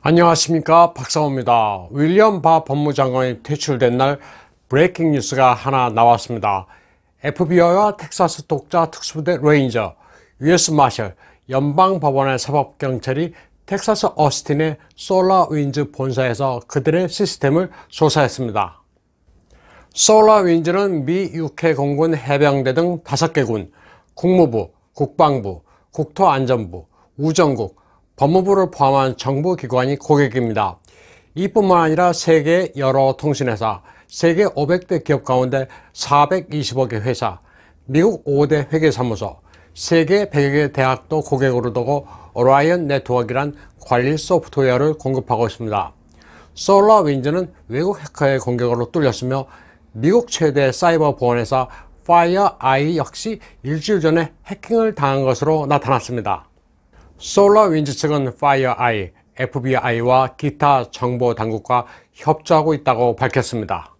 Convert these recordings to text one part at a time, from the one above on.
안녕하십니까 박사호입니다. 윌리엄 바 법무장관이 퇴출된 날 브레이킹 뉴스가 하나 나왔습니다. FBI와 텍사스 독자 특수부대 레인저, US 마셜, 연방법원의 사법경찰이 텍사스 어스틴의 솔라윈즈 본사에서 그들의 시스템을 조사했습니다. 솔라윈즈는 미 육해공군 해병대 등 5개 군, 국무부, 국방부, 국토안전부, 우정국, 법무부를 포함한 정부기관이 고객입니다. 이뿐만 아니라 세계 여러 통신회사, 세계 500대 기업 가운데 4 2 0개 회사, 미국 5대 회계사무소, 세계 100여 개 대학도 고객으로 두고 오라이언 네트워크란 관리 소프트웨어를 공급하고 있습니다. 솔라 윈즈는 외국 해커의 공격으로 뚫렸으며 미국 최대 사이버 보안회사 파이어 아이 역시 일주일 전에 해킹을 당한 것으로 나타났습니다. 솔라윈즈 측은 FireEye, FBI와 기타 정보당국과 협조하고 있다고 밝혔습니다.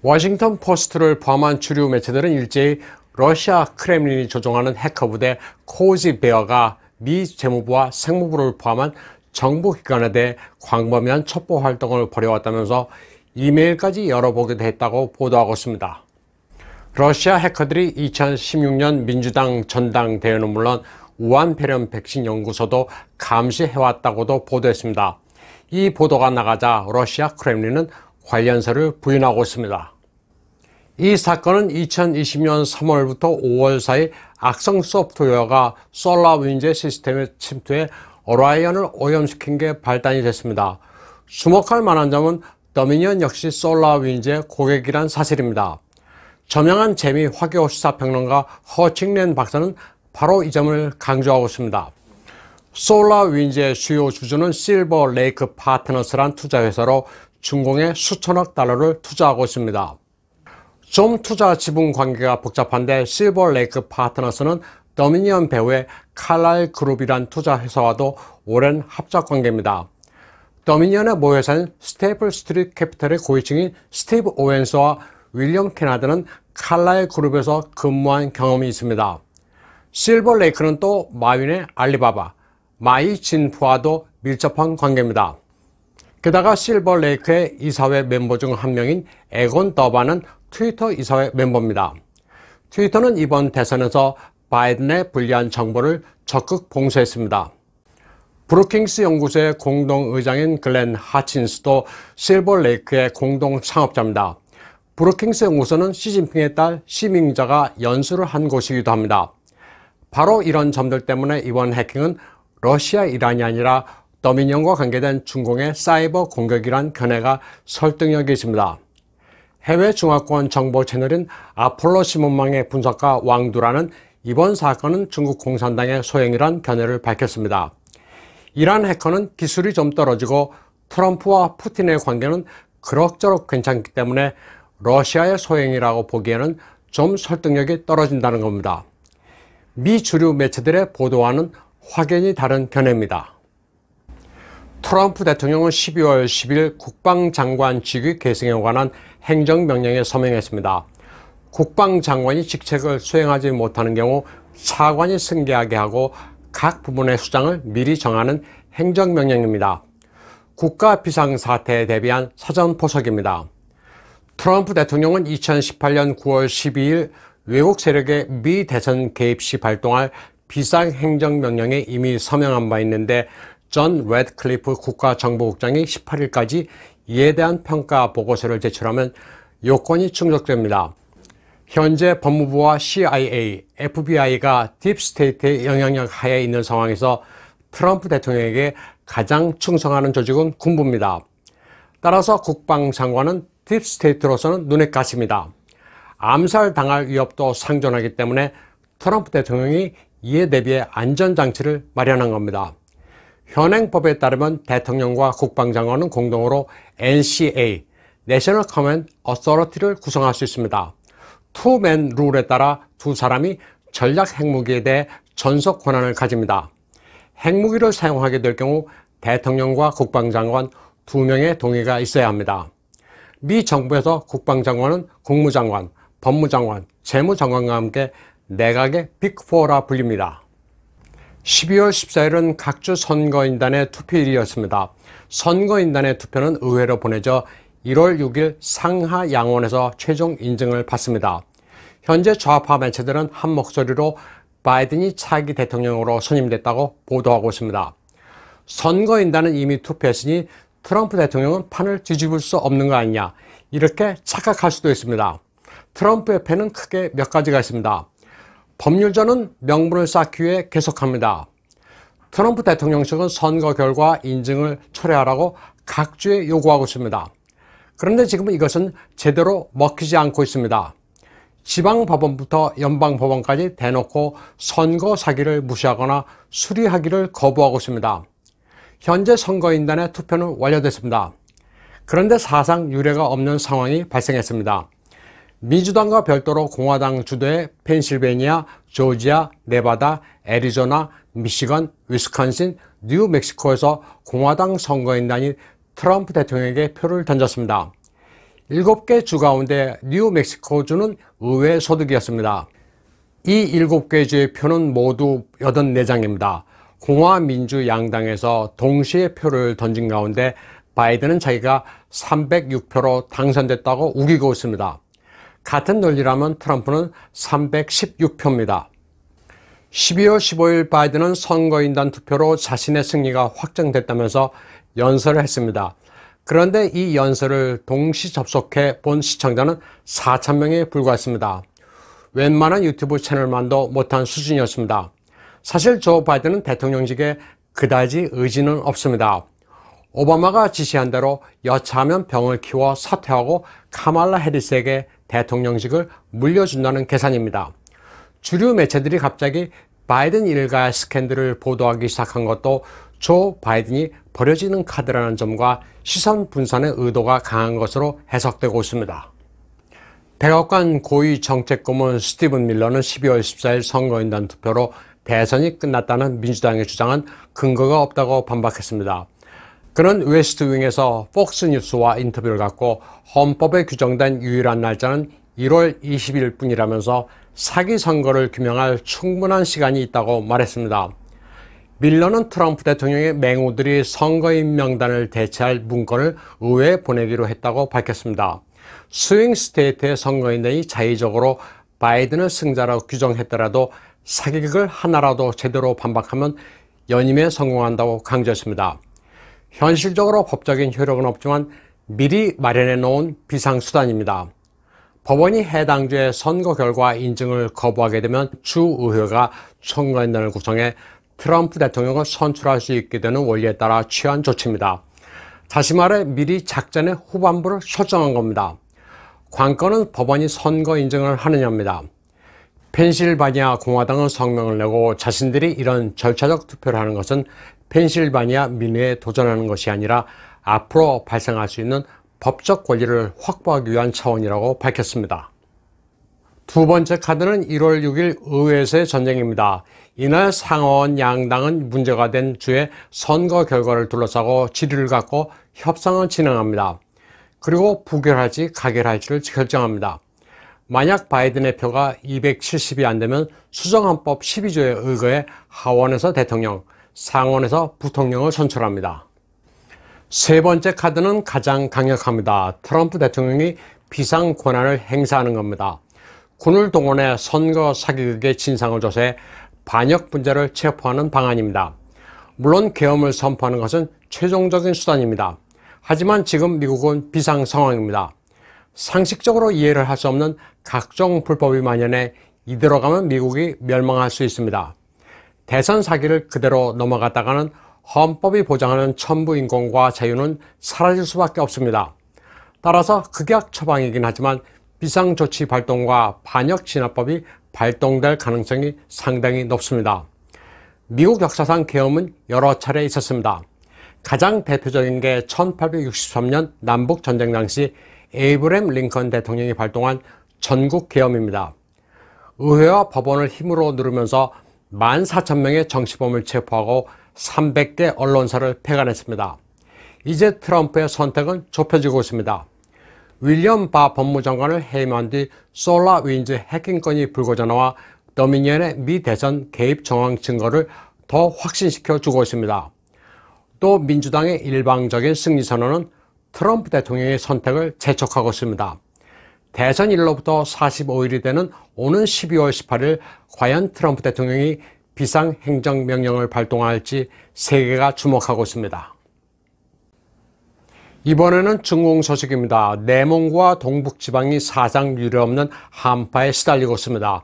워싱턴 포스트를 포함한 주류 매체들은 일제히 러시아 크렘린이 조종하는 해커 부대 코지 베어가 미 재무부와 생무부를 포함한 정부기관에 대해 광범위한 첩보 활동을 벌여왔다면서 이메일까지 열어보기도 했다고 보도하고 있습니다. 러시아 해커들이 2016년 민주당 전당대회는 물론 우한폐렴 백신 연구소도 감시해왔다고도 보도했습니다. 이 보도가 나가자 러시아 크렘린은 관련서를 부인하고 있습니다. 이 사건은 2020년 3월부터 5월 사이 악성 소프트웨어가 솔라 윈제 시스템에 침투해 오라이언을 오염시킨 게 발단이 됐습니다. 주목할 만한 점은 더미니언 역시 솔라 윈제 고객이란 사실입니다. 저명한 재미 화교 시사평론가 허칭렌 박사는 바로 이 점을 강조하고 있습니다. 솔라 윈즈의 주요 주주는 실버 레이크 파트너스란 투자회사로 중공에 수천억 달러를 투자하고 있습니다. 좀 투자 지분 관계가 복잡한데 실버 레이크 파트너스는 더미니언 배우의 칼라 그룹이란 투자회사와도 오랜 합작 관계입니다. 더미니언의 모회사인 스테이플 스트릿 캐피털의 고위층인 스티브 오웬스와 윌리엄 캐나드는 칼라 그룹에서 근무한 경험이 있습니다. 실버레이크는 또 마윈의 알리바바, 마이 진푸와도 밀접한 관계입니다. 게다가 실버레이크의 이사회 멤버 중 한 명인 에곤 더바는 트위터 이사회 멤버입니다. 트위터는 이번 대선에서 바이든의 불리한 정보를 적극 봉쇄했습니다. 브루킹스 연구소의 공동의장인 글렌 하친스도 실버레이크의 공동 창업자입니다. 브루킹스 연구소는 시진핑의 딸 시밍자가 연수를 한 곳이기도 합니다. 바로 이런 점들 때문에 이번 해킹은 러시아 이란이 아니라 더미니과 관계된 중공의 사이버 공격이란 견해가 설득력이 있습니다. 해외 중화권 정보 채널인 아폴로 시문망의 분석가 왕두라는 이번 사건은 중국 공산당의 소행이란 견해를 밝혔습니다. 이란 해커는 기술이 좀 떨어지고 트럼프와 푸틴의 관계는 그럭저럭 괜찮기 때문에 러시아의 소행이라고 보기에는 좀 설득력이 떨어진다는 겁니다. 미 주류 매체들의 보도와는 확연히 다른 견해입니다. 트럼프 대통령은 12월 10일 국방장관 직위 계승에 관한 행정명령에 서명했습니다. 국방장관이 직책을 수행하지 못하는 경우 차관이 승계하게 하고 각 부문의 수장을 미리 정하는 행정명령입니다. 국가 비상사태에 대비한 사전포석입니다. 트럼프 대통령은 2018년 9월 12일 외국 세력의 미 대선 개입 시 발동할 비상행정명령에 이미 서명한 바 있는데 전 레드클리프 국가정보국장이 18일까지 이에 대한 평가 보고서를 제출하면 요건이 충족됩니다. 현재 법무부와 CIA, FBI가 딥스테이트의 영향력 하에 있는 상황에서 트럼프 대통령에게 가장 충성하는 조직은 군부입니다. 따라서 국방장관은 딥스테이트로서는 눈엣 가십니다. 암살당할 위협도 상존하기 때문에 트럼프 대통령이 이에 대비해 안전장치를 마련한 겁니다. 현행법에 따르면 대통령과 국방장관은 공동으로 NCA, National Command Authority를 구성할 수 있습니다. 투맨 룰에 따라 두 사람이 전략 핵무기에 대해 전속 권한을 가집니다. 핵무기를 사용하게 될 경우 대통령과 국방장관 두 명의 동의가 있어야 합니다. 미 정부에서 국방장관은 국무장관, 법무장관, 재무장관과 함께 내각의 빅4라 불립니다. 12월 14일은 각주 선거인단의 투표일이었습니다. 선거인단의 투표는 의회로 보내져 1월 6일 상하 양원에서 최종 인증을 받습니다. 현재 좌파 매체들은 한 목소리로 바이든이 차기 대통령으로 선임됐다고 보도하고 있습니다. 선거인단은 이미 투표했으니 트럼프 대통령은 판을 뒤집을 수 없는 거 아니냐 이렇게 착각할 수도 있습니다. 트럼프의 패는 크게 몇 가지가 있습니다. 법률전은 명분을 쌓기 위해 계속합니다. 트럼프 대통령 측은 선거 결과 인증을 철회하라고 각주에 요구하고 있습니다. 그런데 지금은 이것은 제대로 먹히지 않고 있습니다. 지방법원부터 연방법원까지 대놓고 선거 사기를 무시하거나 수리하기를 거부하고 있습니다. 현재 선거인단의 투표는 완료됐습니다. 그런데 사상 유례가 없는 상황이 발생했습니다. 민주당과 별도로 공화당 주도의 펜실베니아, 조지아, 네바다, 애리조나, 미시건, 위스콘신, 뉴멕시코에서 공화당 선거인단인 트럼프 대통령에게 표를 던졌습니다. 7개 주 가운데 뉴멕시코주는 의회 소득이었습니다. 이 7개 주의 표는 모두 84장입니다. 공화민주 양당에서 동시에 표를 던진 가운데 바이든은 자기가 306표로 당선됐다고 우기고 있습니다. 같은 논리라면 트럼프는 316표입니다. 12월 15일 바이든은 선거인단 투표로 자신의 승리가 확정됐다면서 연설을 했습니다. 그런데 이 연설을 동시 접속해 본 시청자는 4천명에 불과했습니다. 웬만한 유튜브 채널만도 못한 수준이었습니다. 사실 조 바이든은 대통령직에 그다지 의지는 없습니다. 오바마가 지시한 대로 여차하면 병을 키워 사퇴하고 카말라 해리스에게 대통령직을 물려준다는 계산입니다. 주류 매체들이 갑자기 바이든 일가 스캔들을 보도하기 시작한 것도 조 바이든이 버려지는 카드라는 점과 시선 분산의 의도가 강한 것으로 해석되고 있습니다. 백악관 고위 정책고문 스티븐 밀러는 12월 14일 선거인단 투표로 대선이 끝났다는 민주당의 주장은 근거가 없다고 반박했습니다. 그는 웨스트윙에서 폭스뉴스와 인터뷰를 갖고 헌법에 규정된 유일한 날짜는 1월 20일 뿐이라면서 사기 선거를 규명할 충분한 시간이 있다고 말했습니다. 밀러는 트럼프 대통령의 맹우들이 선거인 명단을 대체할 문건을 의회에 보내기로 했다고 밝혔습니다. 스윙 스테이트의 선거인들이 자의적으로 바이든을 승자로 규정했더라도 사기극을 하나라도 제대로 반박하면 연임에 성공한다고 강조했습니다. 현실적으로 법적인 효력은 없지만 미리 마련해 놓은 비상수단입니다. 법원이 해당 주의 선거 결과 인증을 거부하게 되면 주의회가 선거인단을 구성해 트럼프 대통령을 선출할 수 있게 되는 원리에 따라 취한 조치입니다. 다시 말해 미리 작전의 후반부를 설정한 겁니다. 관건은 법원이 선거 인증을 하느냐입니다. 펜실바니아 공화당은 성명을 내고 자신들이 이런 절차적 투표를 하는 것은 펜실바니아 민회에 도전하는 것이 아니라 앞으로 발생할 수 있는 법적 권리를 확보하기 위한 차원이라고 밝혔습니다. 두 번째 카드는 1월 6일 의회에서의 전쟁입니다. 이날 상원 양당은 문제가 된 주의 선거 결과를 둘러싸고 질의를 갖고 협상을 진행합니다. 그리고 부결할지 가결할지를 결정합니다. 만약 바이든의 표가 270이 안 되면 수정헌법 12조에 의거해 하원에서 대통령, 상원에서 부통령을 선출합니다. 세 번째 카드는 가장 강력합니다. 트럼프 대통령이 비상 권한을 행사하는 겁니다. 군을 동원해 선거 사기극의 진상을 조사해 반역 분자를 체포하는 방안입니다. 물론 계엄을 선포하는 것은 최종적인 수단입니다. 하지만 지금 미국은 비상 상황입니다. 상식적으로 이해를 할 수 없는 각종 불법이 만연해 이대로 가면 미국이 멸망할 수 있습니다. 대선 사기를 그대로 넘어갔다가는 헌법이 보장하는 천부인권과 자유는 사라질 수밖에 없습니다. 따라서 극약 처방이긴 하지만 비상조치 발동과 반역 진압법이 발동될 가능성이 상당히 높습니다. 미국 역사상 계엄은 여러 차례 있었습니다. 가장 대표적인 게 1863년 남북전쟁 당시 에이브램 링컨 대통령이 발동한 전국 계엄입니다. 의회와 법원을 힘으로 누르면서 14,000명의 정치범을 체포하고 300개 언론사를 폐간했습니다. 이제 트럼프의 선택은 좁혀지고 있습니다. 윌리엄 바 법무장관을 해임한 뒤 솔라 윈즈 해킹건이 불거져 나와 더미니언의 미 대선 개입 정황 증거를 더 확신시켜 주고 있습니다. 또 민주당의 일방적인 승리 선언은 트럼프 대통령의 선택을 재촉하고 있습니다. 대선 일로부터 45일이 되는 오는 12월 18일 과연 트럼프 대통령이 비상행정명령을 발동할지 세계가 주목하고 있습니다. 이번에는 중공 소식입니다. 내몽과 동북지방이 사상 유례없는 한파에 시달리고 있습니다.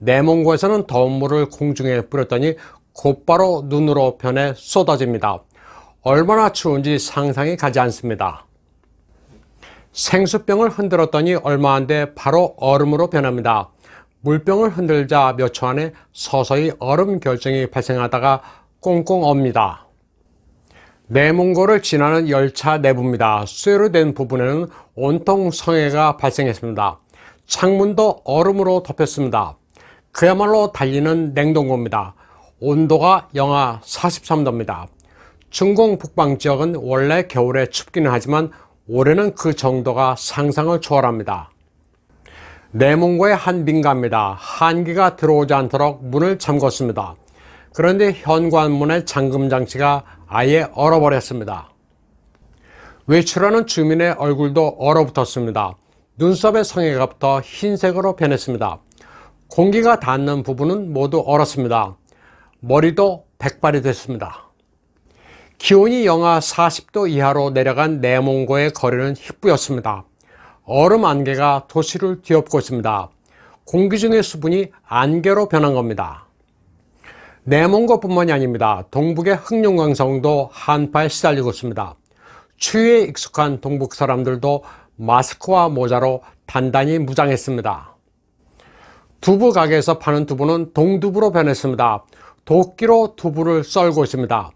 내몽고에서는 더운 물을 공중에 뿌렸더니 곧바로 눈으로 변해 쏟아집니다. 얼마나 추운지 상상이 가지 않습니다. 생수병을 흔들었더니 얼마 안 돼 바로 얼음으로 변합니다. 물병을 흔들자 몇 초 안에 서서히 얼음 결정이 발생하다가 꽁꽁 업니다. 내몽골을 지나는 열차 내부입니다. 쇠로 된 부분에는 온통 성해가 발생했습니다. 창문도 얼음으로 덮였습니다. 그야말로 달리는 냉동고입니다. 온도가 영하 43도입니다. 중공 북방 지역은 원래 겨울에 춥기는 하지만 올해는 그 정도가 상상을 초월합니다. 내몽고의 한 민가입니다. 한기가 들어오지 않도록 문을 잠궜습니다. 그런데 현관문의 잠금 장치가 아예 얼어버렸습니다. 외출하는 주민의 얼굴도 얼어붙었습니다. 눈썹의 성에가 부터 흰색으로 변했습니다. 공기가 닿는 부분은 모두 얼었습니다. 머리도 백발이 됐습니다. 기온이 영하 40도 이하로 내려간 내몽고의 거리는 희뿌였습니다. 얼음 안개가 도시를 뒤엎고 있습니다. 공기 중의 수분이 안개로 변한 겁니다. 내몽고뿐만이 아닙니다. 동북의 흑룡강성도 한파에 시달리고 있습니다. 추위에 익숙한 동북 사람들도 마스크와 모자로 단단히 무장했습니다. 두부 가게에서 파는 두부는 동두부로 변했습니다. 도끼로 두부를 썰고 있습니다.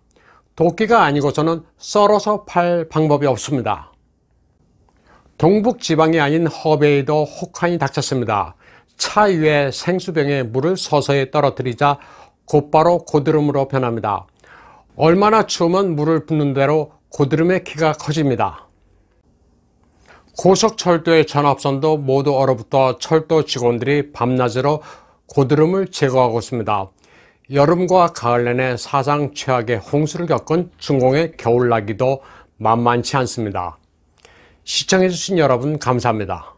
도끼가 아니고 서는 썰어서 팔 방법이 없습니다. 동북지방이 아닌 허베이도 혹한이 닥쳤습니다. 차 위에 생수병에 물을 서서히 떨어뜨리자 곧바로 고드름으로 변합니다. 얼마나 추우면 물을 붓는 대로 고드름의 키가 커집니다. 고속철도의 전압선도 모두 얼어붙어 철도 직원들이 밤낮으로 고드름을 제거하고 있습니다. 여름과 가을 내내 사상 최악의 홍수를 겪은 중공의 겨울나기도 만만치 않습니다. 시청해주신 여러분 감사합니다.